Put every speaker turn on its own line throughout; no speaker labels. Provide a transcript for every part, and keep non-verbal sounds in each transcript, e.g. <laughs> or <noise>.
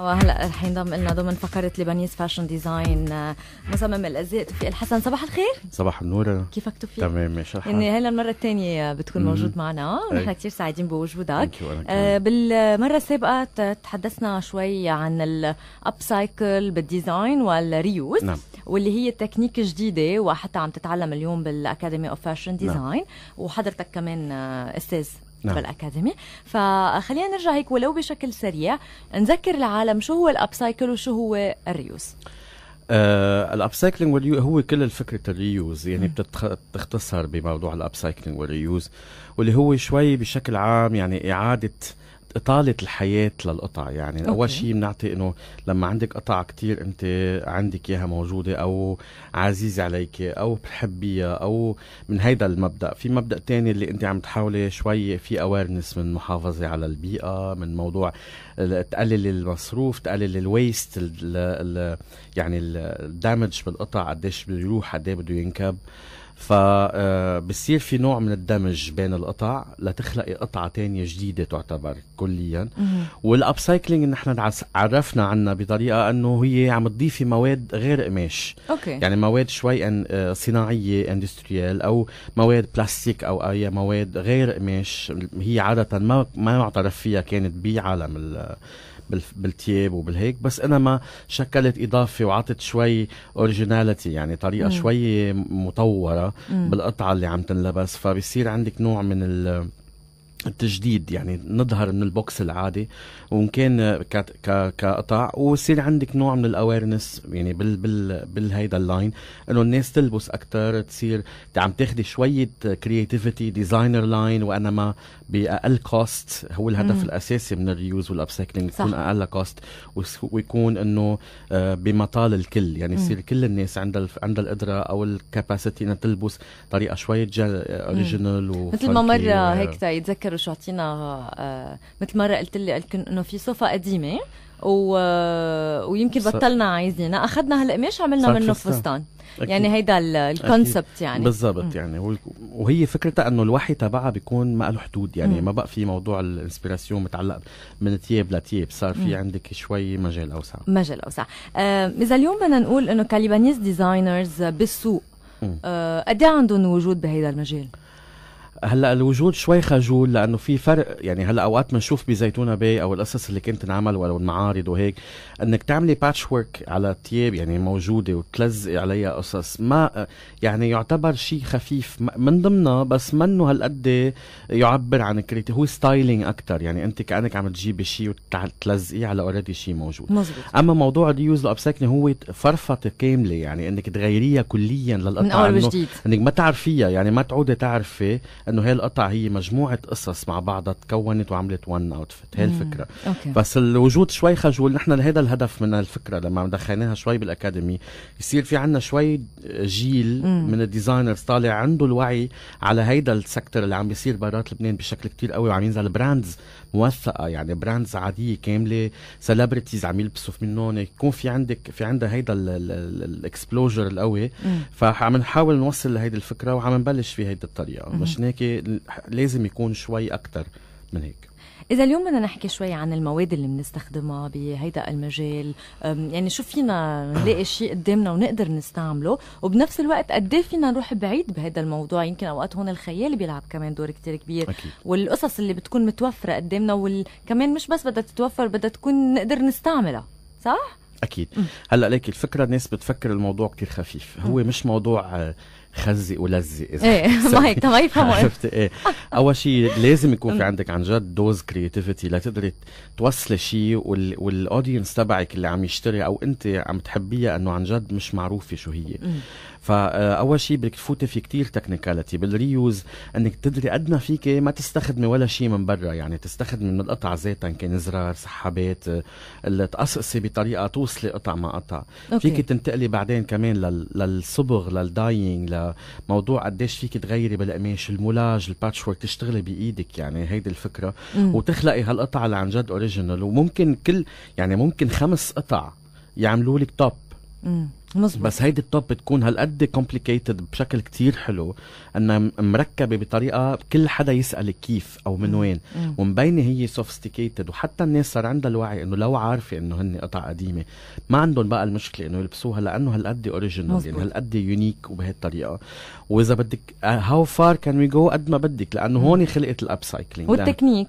وهلا رح ينضم لنا ضمن فقره لبنيس فاشن ديزاين مصمم الازياء توفيق الحسن صباح الخير
صباح النور كيفك توفيق تمام ماشي يعني
هلا المره الثانيه بتكون مم. موجود معنا ونحن كثير سعيدين بوجودك آه بالمره السابقه تحدثنا شوي عن الاب سايكل بالديزاين والريوز نعم. واللي هي تكنيك جديده وحتى عم تتعلم اليوم بالاكاديمي اوف فاشن ديزاين نعم. وحضرتك كمان آه، استاذ نعم. بالاكاديمي فخلينا نرجع هيك ولو بشكل سريع نذكر العالم شو هو الابسايكل وشو هو الريوز
آه الاب سايكلينج هو كل الفكرة الريوز يعني بتختصر بموضوع سايكلينج والريوز واللي هو شوي بشكل عام يعني اعاده إطالة الحياة للقطع يعني أوكي. أول شيء بنعطي إنه لما عندك قطع كتير أنت عندك إياها موجودة أو عزيزة عليك أو بتحبيها أو من هيدا المبدأ في مبدأ تاني اللي أنت عم تحاولي شوي في أويرنس من محافظة على البيئة من موضوع تقلل المصروف تقلل الويست الـ الـ يعني الدامج بالقطع قديش بده يروح قديش بده ينكب فبصير آه، في نوع من الدمج بين القطع لتخلقي قطعه تانية جديده تعتبر كليا والاب سايكلينج نحن عرفنا عنها بطريقه انه هي عم تضيفي مواد غير قماش اوكي يعني مواد شوي آه، صناعيه اندستريال او مواد بلاستيك او اي مواد غير قماش هي عاده ما ما معترف فيها كانت بعالم بالتياب وبالهيك بس انا ما شكلت اضافه وعطت شوي اوريجيناليتي يعني طريقه مم. شوي مطوره مم. بالقطعه اللي عم تنلبس فبصير عندك نوع من ال التجديد يعني نظهر من البوكس العادي وان كان كقطع ويصير عندك نوع من الاويرنس يعني بال بال بالهيدا اللاين انه الناس تلبس اكثر تصير عم تاخذي شويه كرياتيفيتي ديزاينر لاين وانما باقل كوست هو الهدف مم. الاساسي من الريوز والابسايكلينج يكون اقل كوست ويكون انه آه، بمطال الكل يعني يصير كل الناس عندها عندها القدره او الكاباسيتي انها تلبس طريقه شويه اوريجينال مثل ما مره هيك
يتذكروا شو آه مثل مره قلت لي قلت انه في صوفة قديمه و... آه، ويمكن بطلنا عايزينها اخذنا هالقماش عملنا منه فستان يعني هيدا الكونسبت يعني بالضبط
يعني وهي فكرتها انه الوحي تبعها بيكون ما له حدود يعني مم. ما بقى في موضوع الانسبيراسيون متعلق من تياب لتياب صار في مم. عندك شوي مجال اوسع
مجال اوسع آه اذا اليوم بدنا نقول انه كاليبانيز ديزاينرز
بالسوق
آه قد إيه عندهم وجود بهيدا المجال؟ آه
هلا الوجود شوي خجول لانه في فرق يعني هلا اوقات بنشوف بزيتونه باي او القصص اللي كانت تنعمل ولو المعارض وهيك انك تعملي باتش ورك على تياب يعني موجوده وتلزقي عليها قصص ما يعني يعتبر شيء خفيف من ضمنها بس منه هالقد يعبر عن كريتي هو ستايلينج اكثر يعني انت كانك عم تجيبي شيء وتلزقيه على اوريدي شيء موجود مزبوط. اما موضوع اليوز الابسكني هو فرفطه كامله يعني انك تغيريها كليا للقطعه من اول وجديد انك ما تعرفيها يعني ما تعودي تعرفي انه هي القطع هي مجموعه قصص مع بعضها تكونت وعملت ون اوتفيت هي الفكره أوكي. بس الوجود شوي خجول نحن لهذا الهدف من الفكره لما دخلناها شوي بالاكاديمي يصير في عندنا شوي جيل مم. من الديزاينرز طالع عنده الوعي على هيدا السكتر اللي عم بيصير برات لبنان بشكل كتير قوي وعم ينزل براندز موثقه يعني براندز عاديه كامله سيلبرتيز عم يلبسوا منهم يكون في عندك في عندها هيدا الاكسبلوجر القوي فعم نحاول نوصل لهيدي الفكره وعم نبلش في هيدي الطريقه مش هيك هيك لازم يكون شوي اكثر من هيك
إذا اليوم بدنا نحكي شوي عن المواد اللي بنستخدمها بهيدا المجال يعني شو فينا نلاقي شيء قدامنا ونقدر نستعمله وبنفس الوقت قد إيه فينا نروح بعيد بهذا الموضوع يمكن أوقات هون الخيال بيلعب كمان دور كتير كبير أكيد. والقصص اللي بتكون متوفرة قدامنا وكمان مش بس بدها تتوفر بدها تكون نقدر نستعملها صح؟
اكيد هلا ليك الفكره الناس بتفكر الموضوع كتير خفيف هو مش موضوع آه، خزق ولزق اذا ايه ما هيك ما يفهموا عرفت ايه اول شيء لازم يكون في عندك عن جد دوز كرياتيفيتي لتقدري توصلي شيء والاودينس تبعك اللي عم يشتري او انت عم تحبيها انه عن جد مش معروفه شو هي فاول شيء بدك تفوتي في كتير تكنيكاليتي بالريوز انك تدري قد ما فيك ما تستخدمي ولا شيء من برا يعني تستخدمي من القطع ذاتها كان زرار سحابات تقصقصي بطريقه توصلي قطع مع قطع أوكي. فيك تنتقلي بعدين كمان لل... للصبغ للداينج لموضوع قديش فيك تغيري بالقماش المولاج الباتش ورك تشتغلي بايدك يعني هيدي الفكره مم. وتخلقي هالقطع اللي عن جد اوريجينال وممكن كل يعني ممكن خمس قطع يعملوا لك توب مزبوط. بس هيدي التوب بتكون هالقد كومبليكيتد بشكل كتير حلو انها مركبه بطريقه كل حدا يسال كيف او من وين ومبينه هي سوفستيكيتد وحتى الناس صار عندها الوعي انه لو عارفه انه هن قطع قديمه ما عندهم بقى المشكله انه يلبسوها لانه هالقد اوريجينال يعني هالقد يونيك وبهالطريقه واذا بدك هاو فار كان وي جو قد ما بدك لانه هون خلقت الاب سايكلينج والتكنيك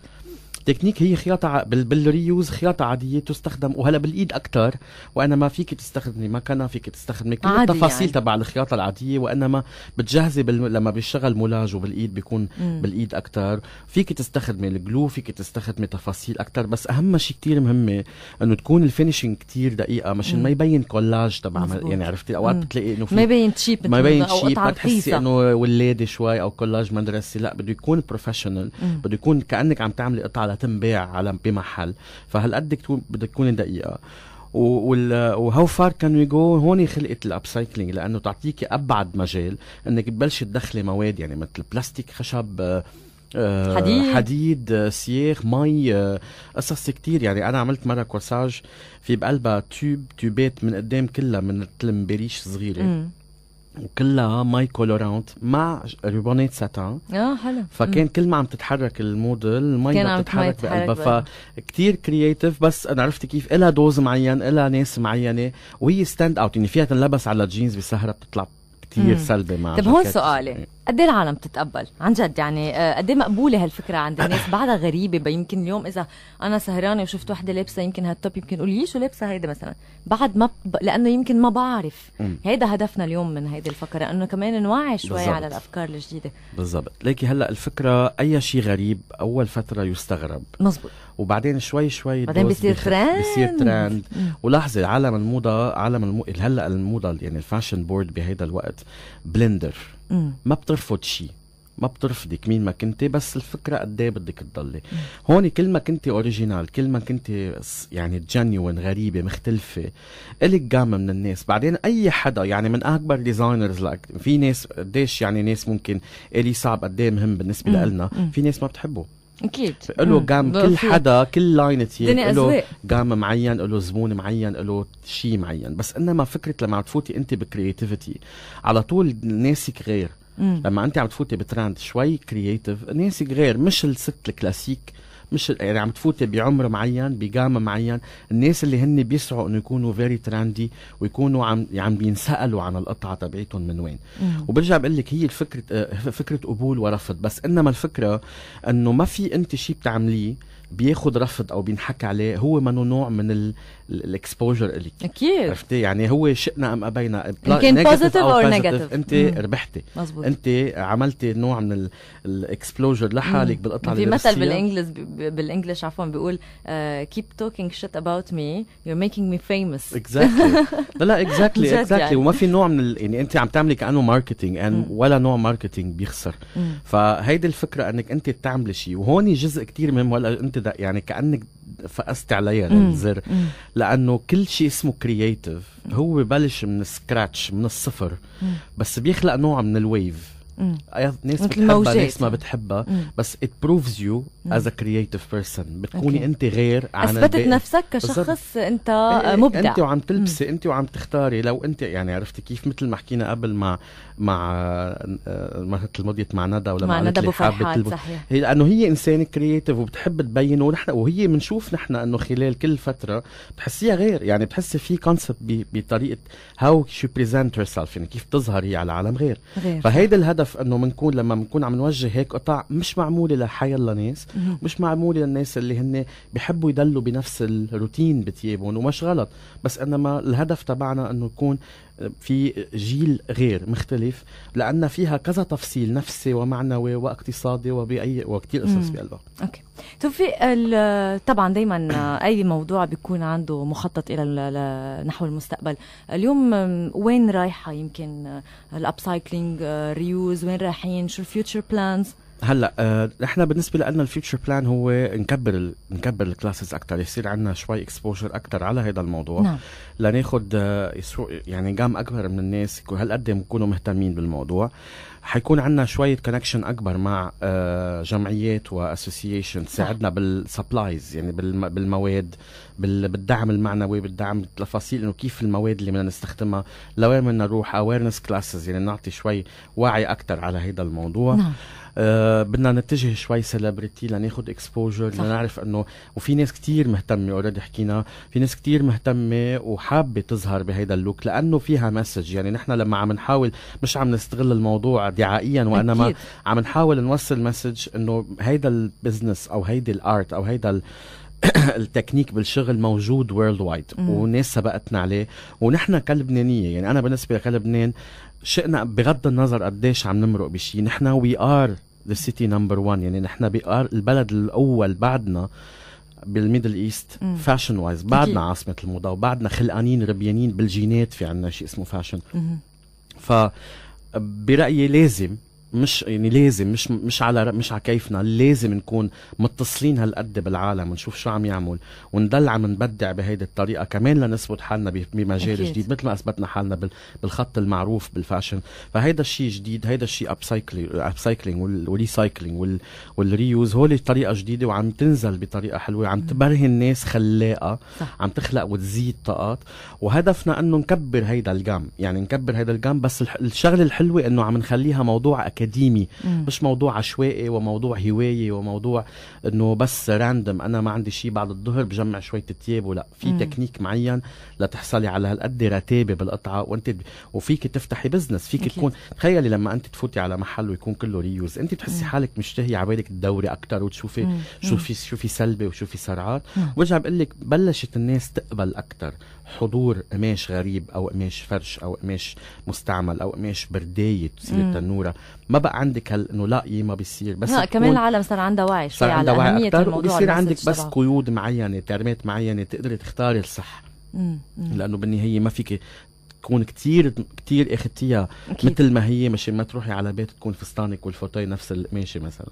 تكنيك هي خياطه بالريوز خياطه عاديه تستخدم وهلا بالايد اكثر وانما فيك تستخدمي كان فيك تستخدمي كل التفاصيل يعني. تبع الخياطه العاديه وانما بتجهزي بال... لما بيشتغل مولاج وبالايد بيكون مم. بالايد اكثر فيك تستخدمي الجلو فيك تستخدمي تفاصيل اكثر بس اهم شيء كثير مهمه انه تكون الفينشينج كثير دقيقه مشان ما يبين كولاج تبع يعني عرفتي اوقات بتلاقي انه ما يبين
تشيب ما يبين تشيب ما تحسي انه
ولاده شوي او كولاج مدرسي لا بده يكون بروفيشنال بده يكون كانك عم تعملي قطعه تنباع على بمحل فهالقد بدك تكون دقيقه وهاو فار كان وي جو هون خلقت الاب سايكلينج لانه تعطيكي ابعد مجال انك تبلشي تدخلي مواد يعني مثل بلاستيك خشب آه، آه، حديد حديد آه، سياخ مي قصص كتير يعني انا عملت مره كورساج في بقلبها تيوب تيوبات من قدام كلها من المباريش صغيره وكلها ماي كولورانت مع ريبونات ساتان
اه حلو فكان
كل ما عم تتحرك الموديل المي عم تتحرك بقلبها فكتير كرييتيف بس انا عرفت كيف إلها دوز معين إلها ناس معينه وهي ستاند اوت يعني فيها تنلبس على جينز بسهره بتطلع كتير سلبي مع طيب هون سؤالي إيه.
قد ايه العالم بتتقبل عن جد يعني آه، قد ايه مقبوله هالفكره عند الناس <coughs> بعدها غريبه يمكن اليوم اذا انا سهرانه وشفت وحده لابسه يمكن هالتوب يمكن قولي شو لابسه هيدا مثلا بعد ما ب... لانه يمكن ما بعرف هيدا هدفنا اليوم من هيدي الفقره انه كمان نوعي شوي بالزبط. على الافكار الجديده
بالضبط ليكي هلا الفكره اي شيء غريب اول فتره يستغرب مزبوط وبعدين شوي شوي بعدين بصير ترند بصير ترند ولحظه عالم الموضه عالم المو... هلا الموضه يعني الفاشن بورد بهيدا الوقت بلندر ما بترفض شيء ما بترفضك مين ما كنتي بس الفكره قد ايه بدك تضلي هون كل ما كنتي اوريجينال كل ما كنتي يعني جينيون غريبه مختلفه الك قامه من الناس بعدين اي حدا يعني من اكبر ديزاينرز لك في ناس قديش يعني ناس ممكن الي صعب قد ايه مهم بالنسبه لنا في ناس ما بتحبه
اكيد له قام كل حدا
كل لاين تياب له قام معين له زبون معين له شيء معين بس انما فكره لما عم تفوتي انت بكرياتيفيتي على طول ناسك غير مم. لما انت عم تفوتي بترند شوي كرييتيف ناسك غير مش الست الكلاسيك مش يعني عم تفوتي بعمر معين بجام معين الناس اللي هن بيسعوا انه يكونوا فيري تراندي ويكونوا عم عم بينسالوا عن القطعه تبعيتهم من وين وبرجع بقول لك هي الفكره آه، فكره قبول ورفض بس انما الفكره انه ما في انت شيء بتعمليه بياخد رفض او بينحكى عليه هو منه نوع من الاكسبوجر اليك اكيد عرفتي يعني هو شئنا ام ابينا كان بوزيتيف او نيجاتيف انت ربحتي مزبوط. انت عملتي نوع من الاكسبوجر لحالك بالقطعه في مثل بالانجلش
بالانجلش عفوا بيقول كيب توكينج شيت اباوت مي يو ميكينج مي فيمس اكزاكتلي لا لا اكزاكتلي يعني. اكزاكتلي وما
في نوع من ال... يعني انت عم تعملي كانه ماركتينج ولا نوع ماركتينج بيخسر فهيدي الفكره انك انت تعملي شيء وهون جزء كثير مهم هلا انت يعني كانك فقست عليها الزر لانه كل شيء اسمه كرييتيف هو ببلش من سكراتش من الصفر بس بيخلق نوع من الويف ناس بتحبها ناس ما يعني. بتحبها بس ات بروفز يو از ا كرييتيف بيرسون بتكوني انت غير عن اثبتت نفسك كشخص
انت إيه، إيه، مبدع انت وعم
تلبسي انت وعم تختاري لو انت يعني عرفتي كيف مثل ما حكينا قبل مع مع المرات آه، الماضيه مع ندى ولا مع ندى حابه صحيح هي لانه هي إنسانة كرييتيف وبتحب تبين ونحن وهي بنشوف نحن انه خلال كل فتره بتحسيها غير يعني بتحسي في كونسبت بطريقه هاو شي بريزنت هير سيلف يعني كيف تظهر هي على العالم غير, غير. فهيدا الهدف انه بنكون لما بنكون عم نوجه هيك قطع مش معموله الله ناس مش معموله للناس اللي هن بحبوا يضلوا بنفس الروتين بتيابهم ومش غلط بس انما الهدف تبعنا انه يكون في جيل غير مختلف لأن فيها كذا تفصيل نفسي ومعنوي واقتصادي وباي وكثير قصص بقلبها اوكي
توفيق طبعا دائما اي موضوع بيكون عنده مخطط الى نحو المستقبل اليوم وين رايحه يمكن الابسايكلينج آه، ريوز وين رايحين شو الفيوتشر بلانز
هلا آه بالنسبه لنا الفيوتشر بلان هو نكبر الـ نكبر الكلاسز اكثر يصير عندنا شوي اكسبوجر اكثر على هذا الموضوع نعم. لناخذ آه يعني جام اكبر من الناس هالقد يكونوا إيه مهتمين بالموضوع حيكون عندنا شويه كونكشن اكبر مع آه جمعيات واسوسيشن تساعدنا بالسبلايز يعني بالم... بالمواد بالدعم المعنوي بالدعم التفاصيل انه كيف المواد اللي بدنا نستخدمها لوين بدنا نروح اويرنس كلاسز يعني نعطي شوي وعي اكثر على هذا الموضوع نعم. آه بدنا نتجه شوي سيلبرتي لناخذ اكسبوجر لنعرف انه وفي ناس كتير مهتمه اوريدي حكينا في ناس كتير مهتمه وحابه تظهر بهيدا اللوك لانه فيها مسج يعني نحن لما عم نحاول مش عم نستغل الموضوع دعائيا وانما أكيد. عم نحاول نوصل مسج انه هيدا البزنس او هيدي الارت او هيدا <coughs> التكنيك بالشغل موجود وورلد وايد وناس سبقتنا عليه ونحن كلبنانيه يعني انا بالنسبه لكلبنان شئنا بغض النظر قديش عم نمرق بشيء نحن وي ار ذا سيتي نمبر 1 يعني نحن البلد الاول بعدنا بالميدل ايست فاشن وايز بعدنا عاصمه الموضه وبعدنا خلقانين ربيانين بالجينات في عنا شيء اسمه فاشن ف برايي لازم مش يعني لازم مش مش على مش على كيفنا لازم نكون متصلين هالقد بالعالم ونشوف شو عم يعمل ونضل عم نبدع بهيدي الطريقه كمان لنثبت حالنا بمجال جديد مثل ما اثبتنا حالنا بالخط المعروف بالفاشن فهيدا الشيء جديد هيدا الشيء ابسايكلينج والريسايكلينج والريوز هول طريقه جديده وعم تنزل بطريقه حلوه عم تبرهن ناس خلاقه صح. عم تخلق وتزيد طاقات وهدفنا انه نكبر هيدا الجام يعني نكبر هيدا الجام بس الشغله الحلوه انه عم نخليها موضوع اكاديمي مم. مش موضوع عشوائي وموضوع هوايه وموضوع انه بس راندم انا ما عندي شيء بعد الظهر بجمع شويه تياب ولا في مم. تكنيك معين لتحصلي على هالقد رتابه بالقطعه وانت ب... وفيك تفتحي بزنس فيك أكيد. تكون تخيلي لما انت تفوتي على محل ويكون كله ريوز انت بتحسي مم. حالك مشتهي على بالك تدوري اكثر وتشوفي مم. شو في شو في سلبي وشو في سرعات برجع بقول لك بلشت الناس تقبل اكثر حضور قماش غريب او قماش فرش او قماش مستعمل او قماش بردايه تصير التنوره ما بقى عندك هال انه لا ما بيصير بس لا كمان العالم صار عندها وعي شوي عندها وعي اكثر أكتر وبصير عندك بس طبعا. قيود معينه تعليمات معينه تقدري تختاري الصح لانه بالنهايه ما فيك تكون كتير كتير اخذتيها مثل ما هي مشان ما تروحي على بيت تكون فستانك والفوتاي نفس القماشه مثلا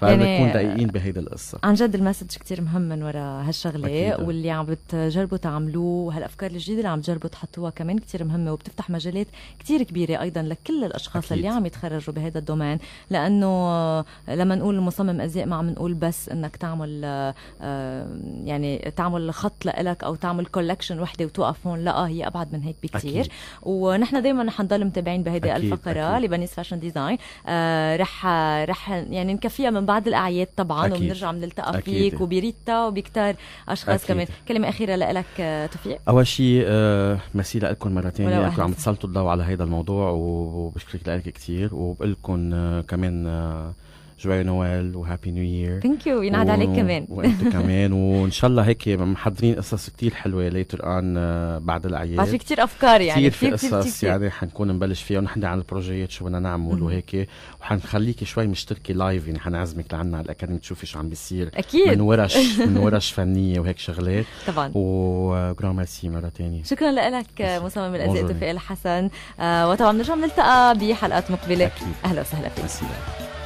فنكون يعني دقيقين بهيدي القصه عن
جد المسج كتير مهم من وراء هالشغله أكيد. واللي عم بتجربوا تعملوه وهالأفكار الجديده اللي عم تجربوا تحطوها كمان كتير مهمه وبتفتح مجالات كتير كبيره ايضا لكل الاشخاص أكيد. اللي عم يتخرجوا بهذا الدومين لانه لما نقول مصمم ازياء ما عم نقول بس انك تعمل آه، يعني تعمل خط لإلك او تعمل كولكشن وحده وتوقف هون لا هي ابعد من هيك بكتير أكيد. ونحن دائما رح نضل متابعين بهذه الفقره لبنيس فاشن ديزاين آه، رح رح يعني نكفيها من بعد الاعياد طبعا أكيد. وبنرجع بنلتقى فيك وبريتا وبكتار اشخاص أكيد. كمان كلمه اخيره لك آه،
توفيق اول شيء آه ميرسي لكم مره ثانيه انكم عم تسلطوا الضوء على هذا الموضوع وبشكرك لك كثير وبقول لكم آه، كمان آه جوي نويل وهابي نيو يير ثانك يو ينعاد عليك كمان <laughs> وانت كمان وان شاء الله هيك محضرين قصص كثير حلوه ليتر ان آه، بعد الاعياد بعد في كثير افكار يعني كثير في قصص يعني حنكون نبلش فيها ونحن عن البروجيات شو بدنا نعمل وهيك وحنخليكي شوي مشتركه لايف يعني حنعزمك لعنا على الاكاديمي تشوفي شو عم بيصير اكيد من ورش <laughs> من ورش فنيه وهيك شغلات طبعا وجران آه، ميرسي مره ثانيه شكرا
لك مصمم الازياء توفيق الحسن آه، وطبعا بنرجع بنلتقى بحلقات مقبله اهلا وسهلا فيك